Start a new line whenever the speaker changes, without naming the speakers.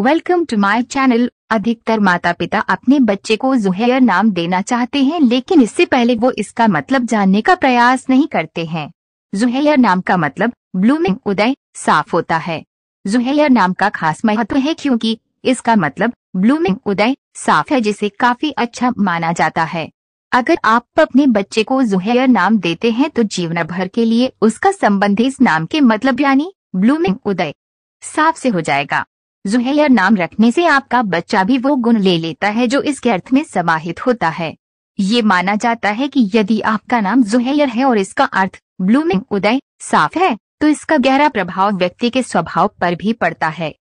welcome to my channel अधिकतर माता पिता अपने बच्चे को जुहेयर नाम देना चाहते हैं लेकिन इससे पहले वो इसका मतलब जानने का प्रयास नहीं करते हैं जुहेयर नाम का मतलब ब्लूमिंग उदय साफ होता है जुहेयर नाम का खास महत्व है क्योंकि इसका मतलब ब्लूमिंग उदय साफ है जिसे काफी अच्छा माना जाता है अगर आप अपने बच्चे को जुहेयर नाम देते हैं तो जीवन भर के लिए उसका संबंध इस नाम के मतलब यानी ब्लूमिंग उदय साफ से हो जाएगा जुहैर नाम रखने से आपका बच्चा भी वो गुण ले लेता है जो इसके अर्थ में समाहित होता है ये माना जाता है कि यदि आपका नाम जुहैर है और इसका अर्थ ब्लूमिंग उदय साफ है तो इसका गहरा प्रभाव व्यक्ति के स्वभाव पर भी पड़ता है